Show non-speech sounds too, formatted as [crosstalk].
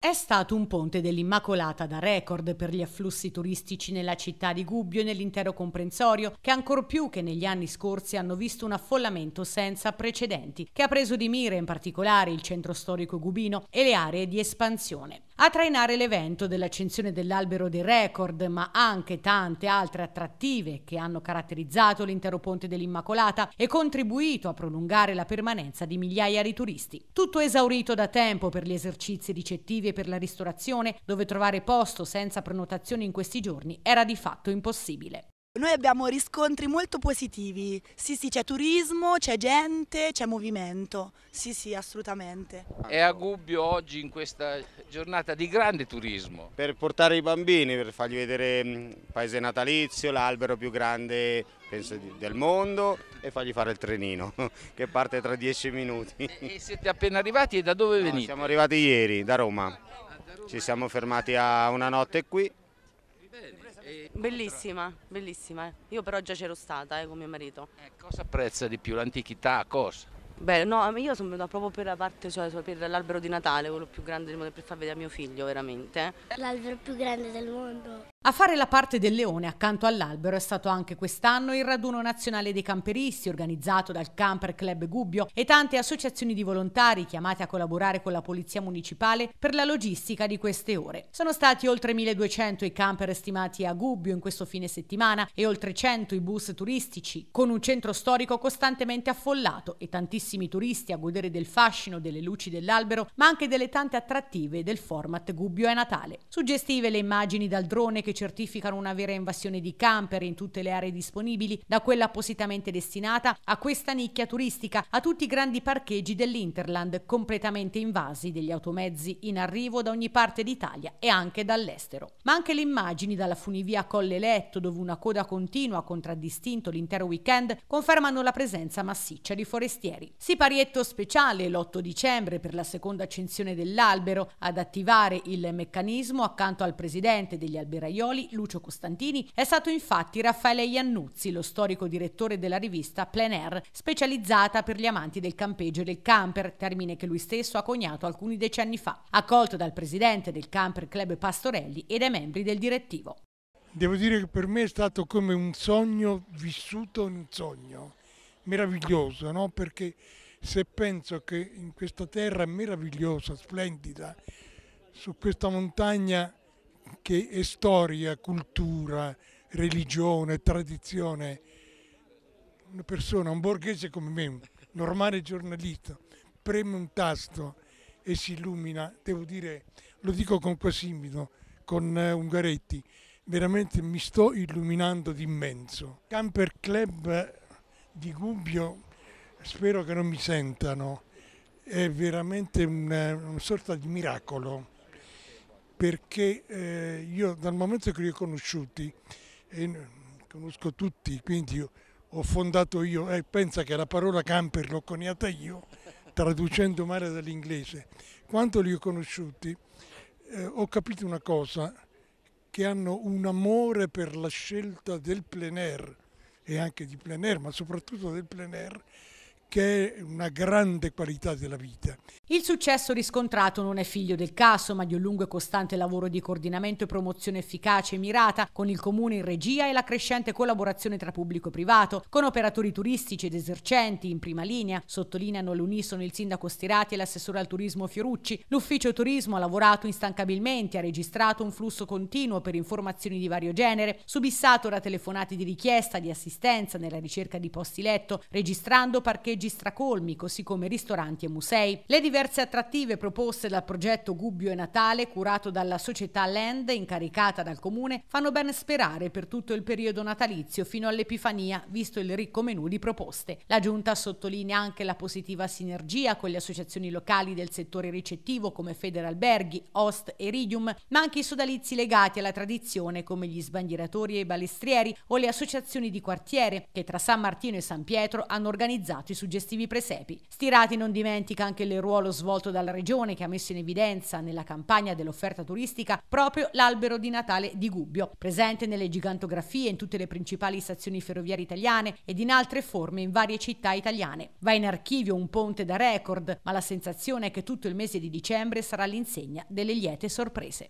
È stato un ponte dell'Immacolata da record per gli afflussi turistici nella città di Gubbio e nell'intero comprensorio, che ancor più che negli anni scorsi hanno visto un affollamento senza precedenti, che ha preso di mira in particolare il centro storico gubino e le aree di espansione a trainare l'evento dell'accensione dell'albero dei record, ma anche tante altre attrattive che hanno caratterizzato l'intero ponte dell'Immacolata e contribuito a prolungare la permanenza di migliaia di turisti. Tutto esaurito da tempo per gli esercizi ricettivi e per la ristorazione, dove trovare posto senza prenotazioni in questi giorni era di fatto impossibile. Noi abbiamo riscontri molto positivi, sì sì c'è turismo, c'è gente, c'è movimento, sì sì assolutamente. È a Gubbio oggi in questa giornata di grande turismo. Per portare i bambini, per fargli vedere mm, il paese natalizio, l'albero più grande penso, del mondo e fargli fare il trenino [laughs] che parte tra dieci minuti. E siete appena arrivati e da dove no, venite? Siamo arrivati ieri da Roma, ci siamo fermati a una notte qui. Bene. E bellissima, bellissima. Eh. Io però già c'ero stata eh, con mio marito. Eh, cosa apprezza di più? L'antichità? Cosa? Beh, no, io sono venuta proprio per la parte, cioè, per l'albero di Natale, quello più grande del mondo, per far vedere a mio figlio veramente. Eh. L'albero più grande del mondo. A fare la parte del leone accanto all'albero è stato anche quest'anno il raduno nazionale dei camperisti organizzato dal Camper Club Gubbio e tante associazioni di volontari chiamate a collaborare con la Polizia Municipale per la logistica di queste ore. Sono stati oltre 1200 i camper stimati a Gubbio in questo fine settimana e oltre 100 i bus turistici, con un centro storico costantemente affollato e tantissimi turisti a godere del fascino delle luci dell'albero ma anche delle tante attrattive del format Gubbio è Natale. Suggestive le immagini dal drone che che certificano una vera invasione di camper in tutte le aree disponibili, da quella appositamente destinata a questa nicchia turistica, a tutti i grandi parcheggi dell'Interland completamente invasi degli automezzi in arrivo da ogni parte d'Italia e anche dall'estero. Ma anche le immagini dalla funivia Colle Letto, dove una coda continua ha contraddistinto l'intero weekend, confermano la presenza massiccia di forestieri. Siparietto speciale l'8 dicembre per la seconda accensione dell'albero ad attivare il meccanismo accanto al presidente degli alberai Paioli, Lucio Costantini, è stato infatti Raffaele Iannuzzi, lo storico direttore della rivista Plein Air, specializzata per gli amanti del campeggio e del camper, termine che lui stesso ha coniato alcuni decenni fa, accolto dal presidente del Camper Club Pastorelli e dai membri del direttivo. Devo dire che per me è stato come un sogno vissuto in un sogno, meraviglioso, no? perché se penso che in questa terra meravigliosa, splendida, su questa montagna che è storia, cultura, religione, tradizione. Una persona, un borghese come me, un normale giornalista, preme un tasto e si illumina, devo dire, lo dico con Quasimido, con eh, Ungaretti, veramente mi sto illuminando d'immenso. Camper Club di Gubbio, spero che non mi sentano, è veramente una, una sorta di miracolo perché eh, io dal momento che li ho conosciuti, e conosco tutti, quindi io, ho fondato io, e eh, pensa che la parola camper l'ho coniata io, traducendo male dall'inglese, quando li ho conosciuti eh, ho capito una cosa, che hanno un amore per la scelta del plein air, e anche di plein air, ma soprattutto del plein air, che è una grande qualità della vita. Il successo riscontrato non è figlio del caso, ma di un lungo e costante lavoro di coordinamento e promozione efficace e mirata, con il comune in regia e la crescente collaborazione tra pubblico e privato, con operatori turistici ed esercenti in prima linea, sottolineano all'unisono il sindaco Stirati e l'assessore al turismo Fiorucci. L'ufficio turismo ha lavorato instancabilmente, ha registrato un flusso continuo per informazioni di vario genere, subissato da telefonate di richiesta, di assistenza nella ricerca di posti letto, registrando parcheggi registra colmi, così come ristoranti e musei. Le diverse attrattive proposte dal progetto Gubbio e Natale, curato dalla società Land, incaricata dal comune, fanno ben sperare per tutto il periodo natalizio fino all'Epifania, visto il ricco menù di proposte. La giunta sottolinea anche la positiva sinergia con le associazioni locali del settore ricettivo come Federalberghi, Ost e Ridium, ma anche i sodalizi legati alla tradizione come gli sbandieratori e i balestrieri o le associazioni di quartiere che tra San Martino e San Pietro hanno organizzato i suggerimenti suggestivi presepi. Stirati non dimentica anche il ruolo svolto dalla regione che ha messo in evidenza nella campagna dell'offerta turistica proprio l'albero di Natale di Gubbio, presente nelle gigantografie in tutte le principali stazioni ferroviarie italiane ed in altre forme in varie città italiane. Va in archivio un ponte da record, ma la sensazione è che tutto il mese di dicembre sarà l'insegna delle liete sorprese.